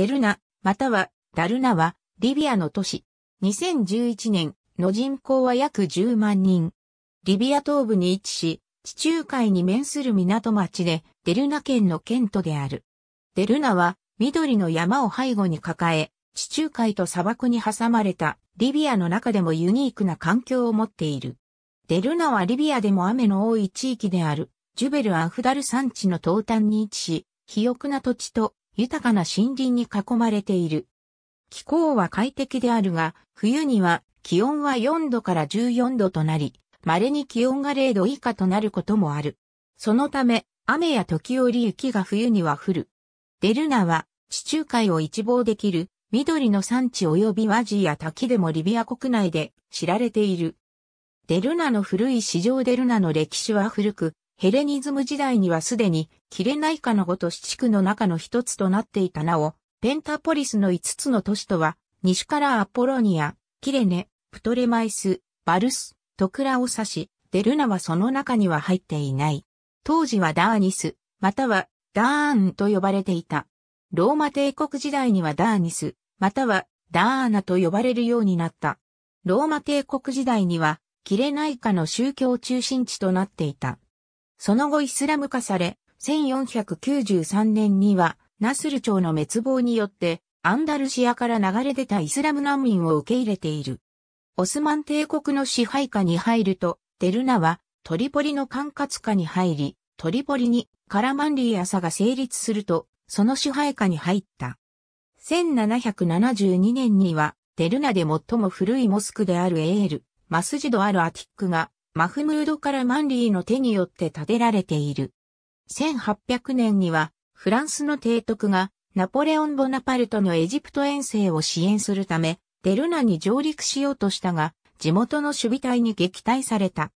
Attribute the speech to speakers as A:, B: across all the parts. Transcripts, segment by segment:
A: デルナ、またはダルナは、リビアの都市。2011年の人口は約10万人。リビア東部に位置し、地中海に面する港町で、デルナ県の県都である。デルナは、緑の山を背後に抱え、地中海と砂漠に挟まれたリビアの中でもユニークな環境を持っている。デルナはリビアでも雨の多い地域である、ジュベル・アフダル山地の東端に位置し、肥沃な土地と豊かな森林に囲まれている。気候は快適であるが、冬には気温は4度から14度となり、稀に気温が0度以下となることもある。そのため、雨や時折雪が冬には降る。デルナは地中海を一望できる緑の産地及び和ジや滝でもリビア国内で知られている。デルナの古い市場デルナの歴史は古く、ヘレニズム時代にはすでにキレナイカのごと市地区の中の一つとなっていたなお、ペンタポリスの5つの都市とは、西からアポロニア、キレネ、プトレマイス、バルス、トクラを指し、デルナはその中には入っていない。当時はダーニス、またはダーンと呼ばれていた。ローマ帝国時代にはダーニス、またはダーナと呼ばれるようになった。ローマ帝国時代には、キレナイカの宗教中心地となっていた。その後イスラム化され、1493年には、ナスル朝の滅亡によって、アンダルシアから流れ出たイスラム難民を受け入れている。オスマン帝国の支配下に入ると、デルナはトリポリの管轄下に入り、トリポリにカラマンリー朝が成立すると、その支配下に入った。1772年には、デルナで最も古いモスクであるエール、マスジドアルアティックが、マフムード・カラマンリーの手によって建てられている。1800年には、フランスの提督が、ナポレオン・ボナパルトのエジプト遠征を支援するため、デルナに上陸しようとしたが、地元の守備隊に撃退された。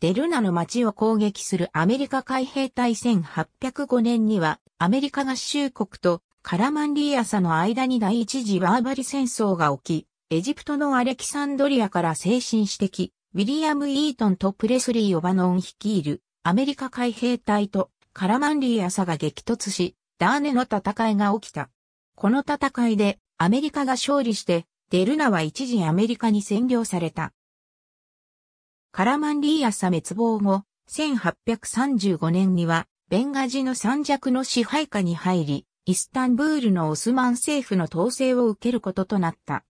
A: デルナの町を攻撃するアメリカ海兵隊1805年には、アメリカ合衆国とカラマンリーアサの間に第一次バーバリ戦争が起き、エジプトのアレキサンドリアから精神指摘、ウィリアム・イートンとプレスリー・オバノン率いるアメリカ海兵隊とカラマンリー朝が激突し、ダーネの戦いが起きた。この戦いでアメリカが勝利して、デルナは一時アメリカに占領された。カラマンリー朝滅亡後、1835年には、ベンガジの三弱の支配下に入り、イスタンブールのオスマン政府の統制を受けることとなった。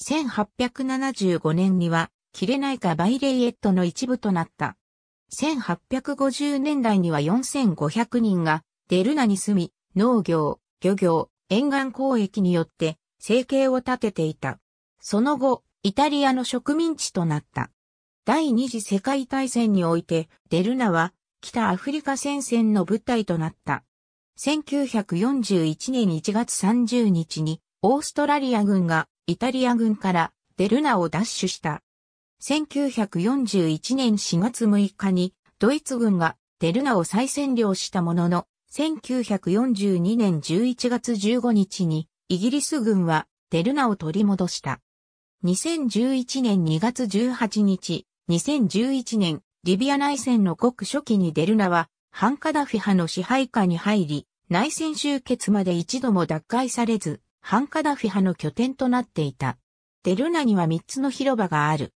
A: 1875年には、キレナイカ・バイレイエットの一部となった。1850年代には4500人がデルナに住み、農業、漁業、沿岸交易によって生計を立てていた。その後、イタリアの植民地となった。第二次世界大戦において、デルナは北アフリカ戦線の舞台となった。1941年1月30日に、オーストラリア軍がイタリア軍からデルナを奪取した。1941年4月6日にドイツ軍がデルナを再占領したものの、1942年11月15日にイギリス軍はデルナを取り戻した。2011年2月18日、2011年リビア内戦の国初期にデルナはハンカダフィ派の支配下に入り、内戦終結まで一度も奪回されず、ハンカダフィ派の拠点となっていた。デルナには3つの広場がある。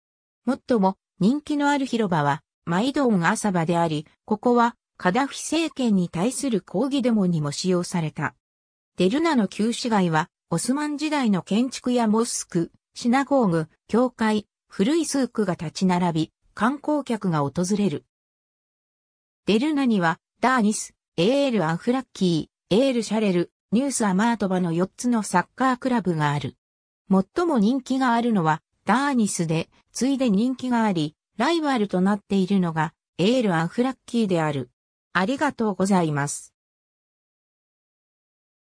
A: もっとも、人気のある広場は、マイドーン朝場であり、ここは、カダフィ政権に対する抗議デモにも使用された。デルナの旧市街は、オスマン時代の建築やモスク、シナゴーグ、教会、古いスークが立ち並び、観光客が訪れる。デルナには、ダーニス、エール・アフラッキー、エール・シャレル、ニュース・アマートバの4つのサッカークラブがある。最も人気があるのは、ダーニスで、ついで人気があり、ライバルとなっているのが、エール・アンフラッキーである。ありがとうございます。